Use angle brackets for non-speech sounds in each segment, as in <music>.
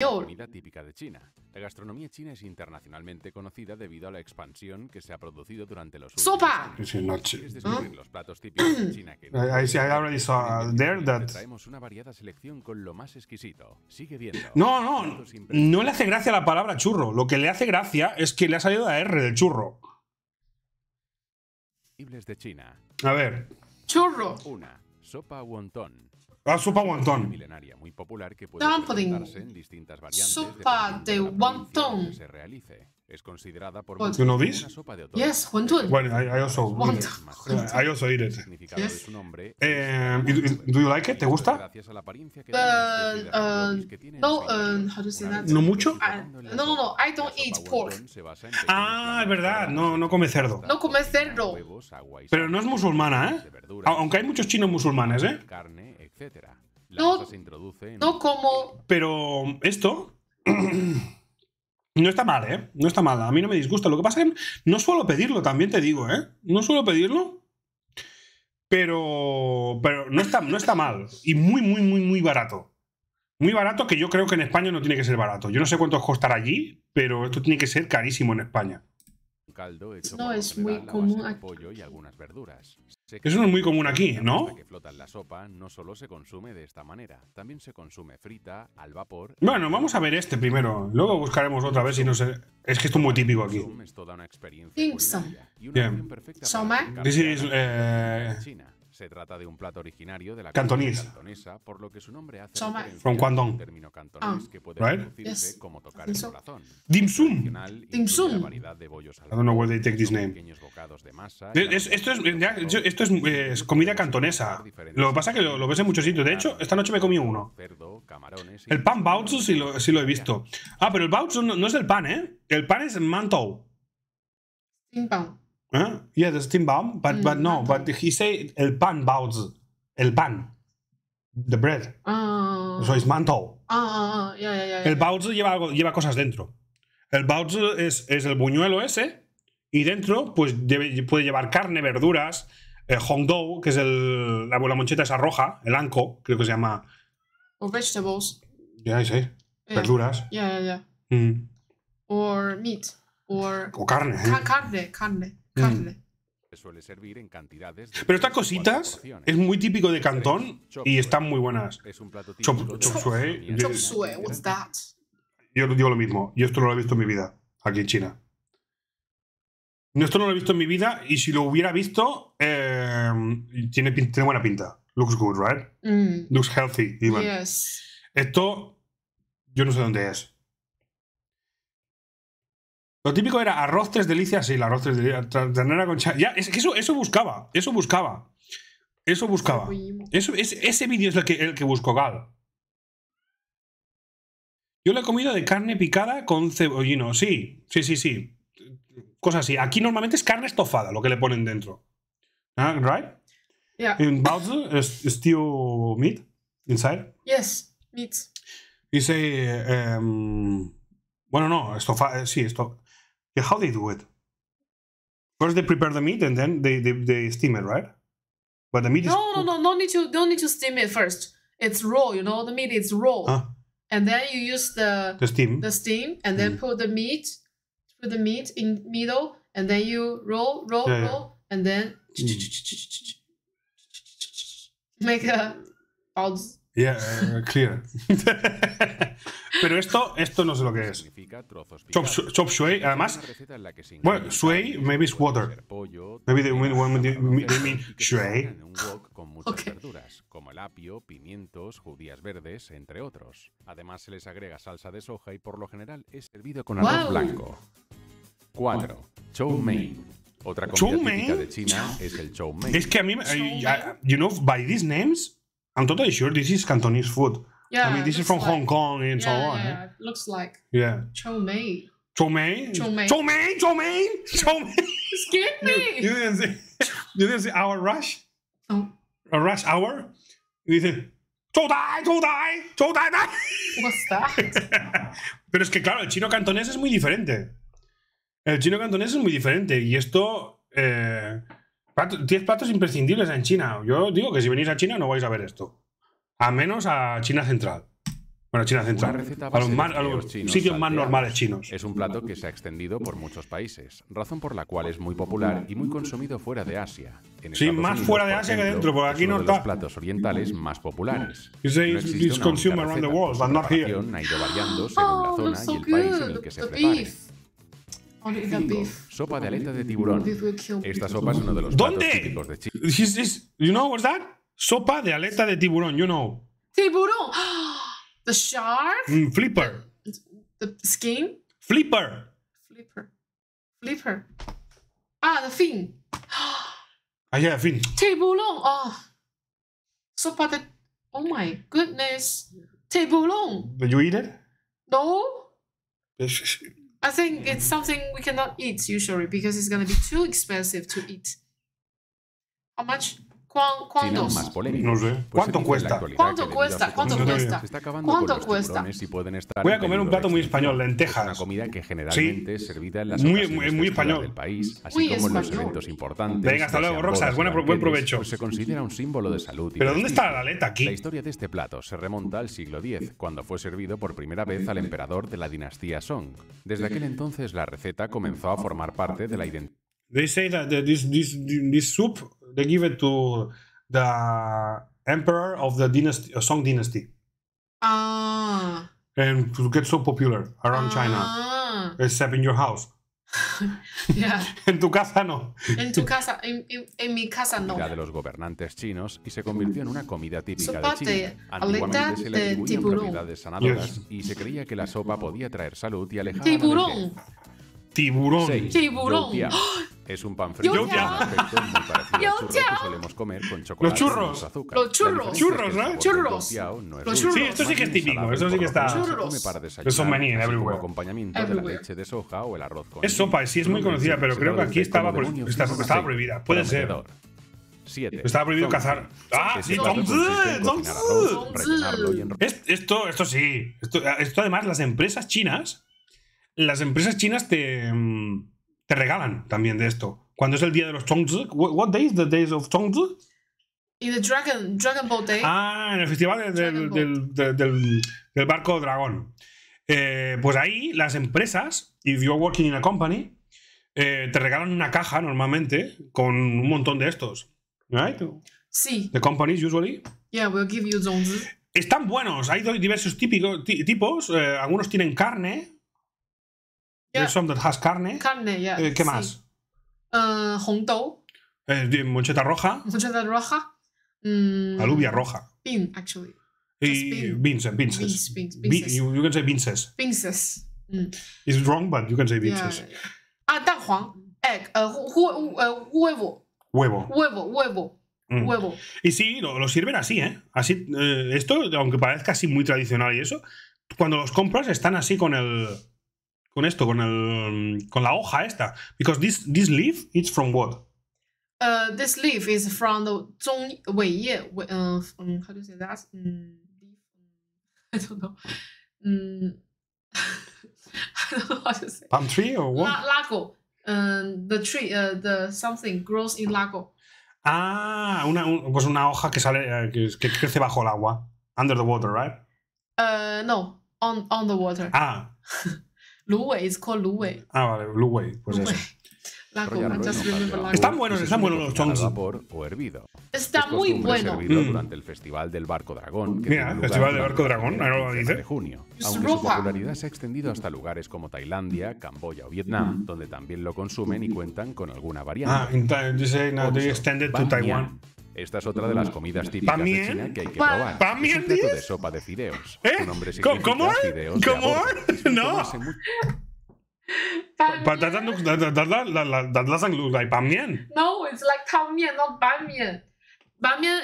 Comida típica de China. La gastronomía china es internacionalmente conocida debido a la expansión que se ha producido durante los últimos ¡Sopa! ¿Mm? Los platos típicos de China que I, I, already saw there that... Traemos una variada selección con lo más exquisito. Sigue viendo. No, no, no le hace gracia la palabra churro. Lo que le hace gracia es que le ha salido la R del churro. de China. A ver. Churro. Una, sopa wonton. La ah, sopa guantón. Milenaria muy popular que puede presentarse en distintas variantes. Sopa de, de guantón. se realice. Es considerada por pues, muchos como una sopa de Yes, guantón. Bueno, I, I also I also eat it. Significado yes. de su nombre. Eh, do you like it? ¿Te pues, gusta? Gracias a la apariencia que uh, uh, no, uh, how do say that? No mucho. Uh, no, no, no, I don't eat pork. Ah, es verdad, no no come cerdo. No come cerdo. Pero no es musulmana, ¿eh? Aunque hay muchos chinos musulmanes, ¿eh? Carne no, No como. Pero esto. <clears throat> No está mal, ¿eh? No está mal. A mí no me disgusta. Lo que pasa es que no suelo pedirlo, también te digo, ¿eh? No suelo pedirlo. Pero, pero no, está, no está mal. Y muy, muy, muy, muy barato. Muy barato que yo creo que en España no tiene que ser barato. Yo no sé cuánto costará allí, pero esto tiene que ser carísimo en España. caldo hecho no, es muy común pollo y algunas verduras. Eso no es muy común aquí, ¿no? que flota la sopa no solo se consume de esta manera, también se consume frita, al vapor. Bueno, vamos a ver este primero, luego buscaremos otra vez si no sé. Es que esto es muy típico aquí. Simpson. Bien. This eh, se trata de un plato originario de la cantonés. cantonesa, por lo que su nombre hace referencia from al término cantonés ah. que puede como tocar el corazón. Dim sum. Dim sum. de I don't know De esto es, comida cantonesa. Lo que pasa es que lo, ves en muchos sitios. De hecho, esta noche me comí uno. El pan bautzu sí lo, he visto. Ah, pero el bautzu no, es el pan, ¿eh? El pan es mantou. Sí, Yeah, the Tim Baum, but but mm, no, but he say el pan baozi, el pan, the bread. Ah. Eso es manto. Ah, yeah, ah, ah, yeah, el baozi lleva lleva cosas dentro. El baozi es, es el buñuelo ese y dentro pues debe, puede llevar carne, verduras, el hongdou, que es el, la, la, moncheta esa roja, el anko, creo que se llama. O vegetables. Ya, sí. Verduras. Ya, ya, ya. Mm. O meat. Or o carne. ¿eh? carne, carne. Mm. Pero estas cositas es muy típico de Cantón y están muy buenas. Es un suey. suey, Yo digo lo mismo. Yo esto no lo he visto en mi vida, aquí en China. esto no lo he visto en mi vida y si lo hubiera visto, eh, tiene, buena pinta. Looks good, right? Mm. Looks healthy, Esto, yo no sé dónde es. Lo típico era arroz tres delicias, sí, el arroz tres delicias, Ya, eso, eso buscaba, eso buscaba. Eso buscaba. Eso, ese vídeo es el que, el que buscó Gal. Yo lo he comido de carne picada con cebollino. Sí, sí, sí, sí. Cosas así. Aquí normalmente es carne estofada lo que le ponen dentro. Ah, right? Yeah. In still meat inside? Yes, meat. Dice. Em, bueno, no, estofada, eh, sí, esto. Yeah, how they do it? First they prepare the meat and then they, they, they steam it, right? But the meat no, is no, no, no, don't need to don't need to steam it first. It's raw, you know. The meat is raw, huh? and then you use the the steam, the steam, and then mm. put the meat, put the meat in middle, and then you roll, roll, yeah, yeah. roll, and then mm. <laughs> make a pause. Yeah, uh, clear. <laughs> Pero esto, esto no sé lo que es. Chop, chop shuey, además. Bueno, suey, maybe it's water. Maybe they mean, shuey. Con muchas okay. verduras, como el apio, pimientos, judías verdes, entre otros. Además, se les agrega salsa de soja y por lo general es servido con arroz wow. blanco. 4. Chow mein. Otra comida chow típica de China chow. es el chow mein. Es que a mí, I, I, you know, by these names, I'm totally sure this is Cantonese food. Yeah, I mean, these is from like, Hong Kong and yeah, so on. Yeah, right? Eh? looks like yeah. Chow mein. Chow mein. Chow mein. Chow Chow Excuse <laughs> me. You, you, didn't see, you didn't see our rush. Oh. A rush hour. You dai, ¡Chodai, chodai, chodai, What's that? <laughs> Pero es que claro, el chino cantonés es muy diferente. El chino cantonés es muy diferente y esto eh, plato, platos imprescindibles en China. Yo digo que si venís a China no vais a ver esto a menos a China Central. Bueno, China Central. A los, más, a los chinos, sitios más normales chinos. Es un plato que se ha extendido por muchos países, razón por la cual es muy popular y muy consumido fuera de Asia. En sí, Estados más Unidos, fuera de Asia que dentro, porque aquí no está. los platos orientales más populares. Y say no consumed around the world, but not here. ha ido variando según la oh, zona y el país en el que se prepare. Sopa de aleta de tiburón. Esta sopa es uno de los platos ¿Dónde? típicos de Chile. ¿You know what's that? Sopa de aleta de tiburón, you know. Tiburón. <gasps> The shark? Mm, flipper. The skin? Flipper. Flipper. Flipper. Ah, the fin. <gasps> ah, yeah, fin. Tiburón. Oh. Sopa de... Oh my goodness. Tiburón. Did you eat it? No. I think it's something we cannot eat usually because it's going to be too expensive to eat. How much? ¿Cuántos? no sé. Pues ¿Cuánto cuesta? ¿Cuánto cuesta? ¿Cuánto cuesta? ¿Cuánto pueden estar Voy a comer un plato muy español, lentejas. Una comida que generalmente es servida en las muy, muy, español. del país, así como en los eventos importantes. Venga, hasta luego, rosa Bueno, buen provecho. se considera un símbolo de salud. ¿Pero dónde está la aleta aquí? La historia de este plato se remonta al siglo X, cuando fue servido por primera vez al emperador de la dinastía Song. Desde aquel entonces la receta comenzó a formar parte de la identidad. They say that this, they give it to the emperor of the dynasty, uh, Song dynasty. Ah. And to get so popular around ah. China, except in your house. <laughs> yeah. <laughs> en tu casa no. En tu casa, en, en, mi casa no. ya de los gobernantes chinos y se convirtió en una comida típica de China. Antiguamente se le atribuían propiedades sanadoras yes. y se creía que la sopa podía traer salud y alejar tiburón. Tiburón. Seis, Tiburón. Yopia. ¡Ah! Es un pan frito. Yopia. Perfecto, muy parecido que solemos comer con chocolate. Los churros. azúcar. Los churros. Churros, ¿no? Churros. No es los churros. Sí, esto sí que es típico. Esto sí que está. Churros. Para desayunar, son maní en everywhere. acompañamiento everywhere. de la leche de soja o el arroz con. Es sopa, sí, es muy conocida, pero creo que aquí estaba, estaba prohibida. Puede ser. 7. Estaba prohibido cazar. ¡Ah! ¡Sí! Esto, esto sí. Esto, esto además, las empresas chinas las empresas chinas te, mm, te regalan también de esto. ¿Cuándo es el día de los Chongzhi, what, day is the days of Chongzhi? Y the Dragon, Dragon Boat Day. Ah, en el festival del, del, del, del, barco dragón. Eh, pues ahí las empresas, if you're working in a company, eh, te regalan una caja normalmente con un montón de estos. Right? Sí. The companies usually. Yeah, we'll give you Zongzi. Están buenos, hay diversos tipos. Eh, algunos tienen carne, There's some that carne. Eh, ¿Qué más? Uh, Hong Eh, moncheta roja. Moncheta roja. Mm, Alubia roja. Bean, actually. Y beans, Beans, beans, you, can say beans. Beanses. Mm. It's wrong, but you can say beans. ah, tan huang. Egg. Uh, uh, huevo. Huevo. Huevo, huevo. Mm. Huevo. Y sí, lo, sirven así, ¿eh? Así, eh, esto, aunque parezca así muy tradicional y eso, cuando los compras están así con el con esto, con, el, con la hoja esta. Because this, this leaf is from what? Uh, this leaf is from the uh, um, how do you say that? Mm, <laughs> I don't mm, <laughs> I don't know how to say. Palm tree or what? La um, tree uh, the something grows in lago. Ah, una un, pues una hoja que sale eh, que, que crece bajo el agua, under the water, right? Uh, no, on on the water. Ah. <laughs> Blue Way, it's called Blue Ah, vale, Blue Way, pues eso. Están buenos, están buenos los chongs. Está muy bueno. Mm. durante el Festival del Barco Dragón. Que mm. Mira, el Festival del Barco Dragón, ahora lo dice. De junio, aunque su popularidad se ha extendido hasta lugares como Tailandia, mm. Camboya o Vietnam, donde también lo consumen y cuentan con alguna variante. Ah, you say now esta es otra de las comidas mm. típicas de China que hay que probar. ¿Pamien es de sopa de fideos. ¿Eh? ¿Cómo? ¿Cómo? No. But that, looks, that, that, that, that like bamian. No, it's like taomian, not mian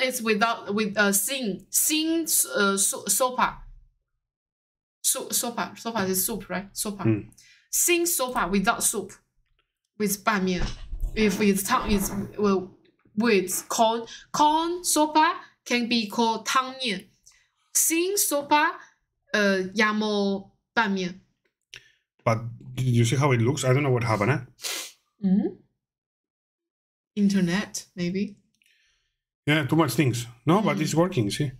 is without with a uh, sin sin uh, sopa. sopa sopa is soup, right? Sopa. Sing hmm. Sin sopa without soup, with bamian. If it's tang, it's well with corn. Corn sopa can be called tang mian. Sing sopa, uh, yamo ban mian. But you see how it looks? I don't know what happened. Mm -hmm. Internet, maybe. Yeah, too much things. No, mm -hmm. but mm-hmm. it's working. See.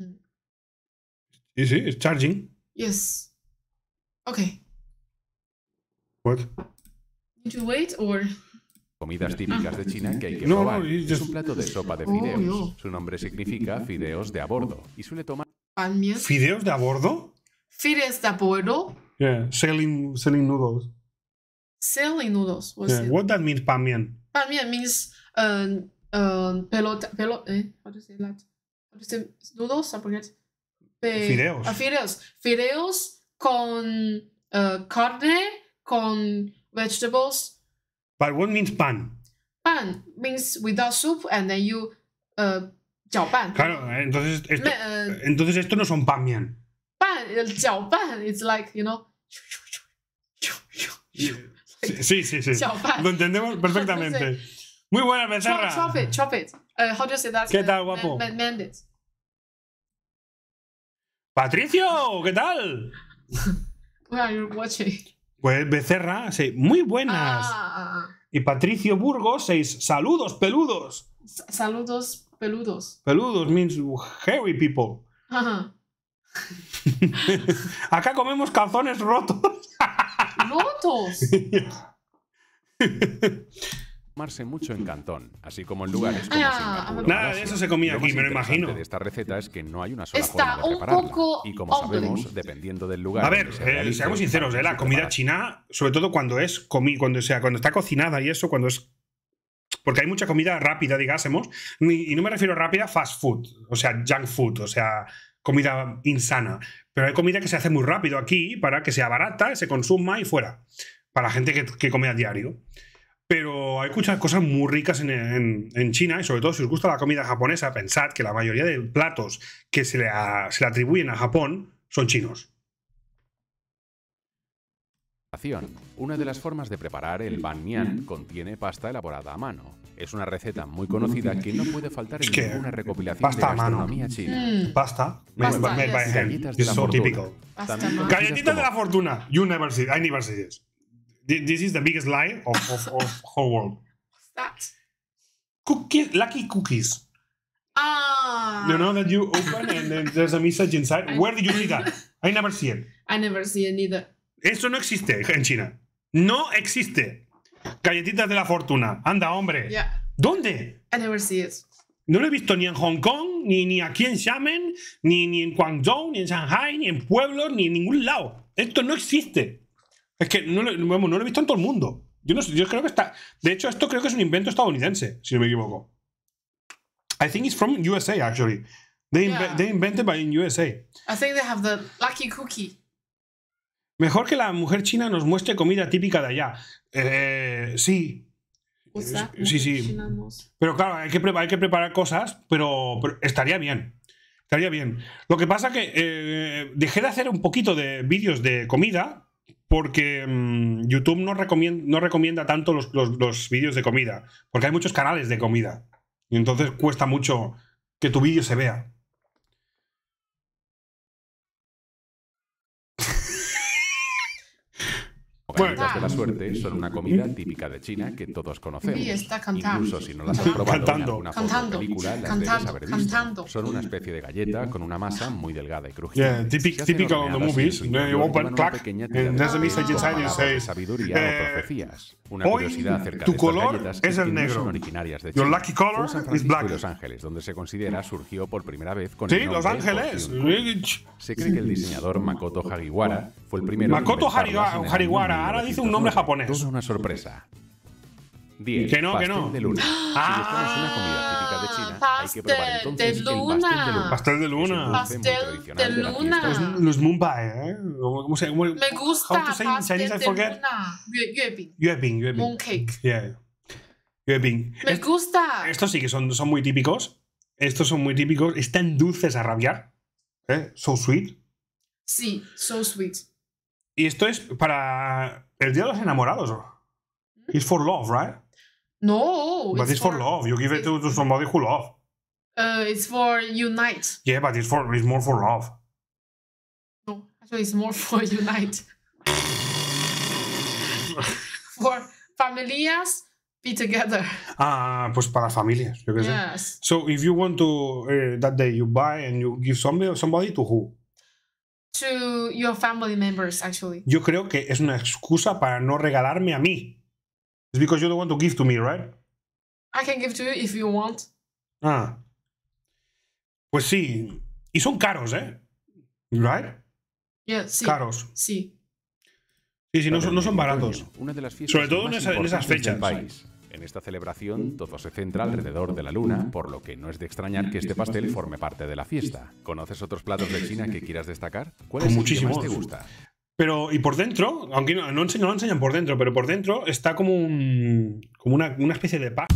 Mm. You see, it's charging. Yes. Okay. What? Need to wait or? Comidas típicas de China que hay que no, probar. es un plato de sopa de oh, fideos. Su nombre significa fideos de a bordo y suele tomar... ¿Fideos de a bordo? ¿Fideos de a bordo? Yeah, selling, noodles. Selling noodles. Pues what does that mean? pamian? Pamian means um, um, pelota, pelota, eh? How do say that? How do say noodles? fideos. Ah, fideos. Fideos con uh, carne, con vegetables, But what means pan. Pan means without soup and then you uh, Claro, eh, entonces esto, uh, entonces esto no son pan bien. Pan, el jiao it's like, you know. sí, sí, sí. Lo entendemos <laughs> perfectamente. Muy buena, Becerra. Chop, chop it, chop it. Uh, how do you say that? ¿Qué uh, tal, guapo? Man, M M Patricio, ¿qué tal? <laughs> Where are you watching? Pues Becerra, muy buenas. Ah, ah, ah, y Patricio Burgos, seis, saludos peludos. saludos peludos. Peludos means hairy people. <laughs> Acá comemos calzones rotos. ¿Rotos? <laughs> marse mucho en Cantón, así como en lugares ah, ah, Nada de eso se comía aquí, me lo imagino. de esta receta es que no hay una sola Está forma Poco y como sabemos, dependiendo del lugar. A ver, eh, seamos sinceros, eh, la comida china, sobre todo cuando es cuando sea, cuando está cocinada y eso, cuando es porque hay mucha comida rápida, digásemos, y no me refiero a rápida fast food, o sea, junk food, o sea, comida insana, pero hay comida que se hace muy rápido aquí para que sea barata, se consuma y fuera, para la gente que, que come a diario. Pero hay muchas cosas muy ricas en, China y sobre todo si os gusta la comida japonesa, pensad que la mayoría de platos que se le, atribuyen a Japón son chinos. Una de las formas de preparar el ban mian contiene pasta elaborada a mano. Es una receta muy conocida que no puede faltar en ninguna recopilación pasta de gastronomía a mano. china. Mm. Pasta. Pasta. Típico. de la fortuna. y This is the biggest lie of, of, of <laughs> whole world. What's that? Cookies, lucky cookies. Ah. You know that you open and then there's a message inside. Where did you see that? <laughs> I never see it. I never see it either. Esto no existe en China. No existe. Galletitas de la fortuna. Anda, hombre. Yeah. ¿Dónde? I never see it. No lo he visto ni en Hong Kong, ni, ni aquí en Xiamen, ni, ni en Guangzhou, ni en Shanghai, ni en Pueblo, ni en ningún lado. Esto no existe. Es que no lo, he visto en todo el mundo. Yo, yo creo que está. De hecho, esto creo que es un invento estadounidense, si no me equivoco. I think it's from USA, actually. They, they invented by in USA. I think they have the lucky cookie. Mejor que la mujer china nos muestre comida típica de allá. Eh, sí. Sí, sí. Pero claro, hay que, hay que preparar cosas, pero, estaría bien. Estaría bien. Lo que pasa que eh, dejé de hacer un poquito de vídeos de comida porque mm, YouTube no recomienda, no recomienda tanto los, los vídeos de comida, porque hay muchos canales de comida. Y entonces cuesta mucho que tu vídeo se vea. Pajaritas de la suerte son una comida típica de China que todos conocemos. Incluso si no las has probado en alguna película, las haber Son una especie de galleta con una masa muy delgada y crujiente. Típico típica cuando movies. You eh, open clack, and there's a message inside you say, sabiduría o eh, profecías. Una curiosidad acerca de color estas es el negro. Son originarias de China. Your lucky color is Los Ángeles, donde se considera surgió por primera vez con Sí, el Los Ángeles. Se cree que el diseñador Makoto Hagiwara fue el primero. Makoto Hariwara, ahora dice un nombre japonés. Es una sorpresa. 10. Que no, que no. De luna. Ah, si es una comida típica de China, pastel hay que probar entonces de luna. pastel de luna. Pastel de luna. Pastel de luna. De los, los ¿eh? ¿Cómo se llama? Me gusta. ¿Sabes? to say pastel in Chinese, I Yueping. Yueping, yueping. Mooncake. Yeah. Yueping. Me gusta. Estos sí que son, son muy típicos. Estos son muy típicos. Están dulces a rabiar. ¿Eh? So sweet. Sí, so sweet. Y esto es para el Día de los Enamorados. ¿Mm? It's for love, right? No. But it's, for, love. You give it to, somebody who love. Uh, it's for unite. Yeah, but it's for it's more for love. No, actually, it's more for <laughs> unite. for familias be together. Ah, pues para familias. Yo que yes. Sé. So if you want to uh, that day you buy and you give somebody somebody to who? to your family members, actually. Yo creo que es una excusa para no regalarme a mí. It's because you don't want to give to me, right? I can give to you if you want. Ah. Pues sí. Y son caros, ¿eh? Right? Yeah, sí. Caros. Sí. Sí, sí, no son, no son baratos. Sobre todo en, esas fechas. En esta celebración todo se centra alrededor de la luna, por lo que no es de extrañar que este pastel forme parte de la fiesta. ¿Conoces otros platos de China que quieras destacar? ¿Cuál es el que más te gusta? Pero, y por dentro, aunque no, no, lo enseñan por dentro, pero por dentro está como, como una, una especie de pasta.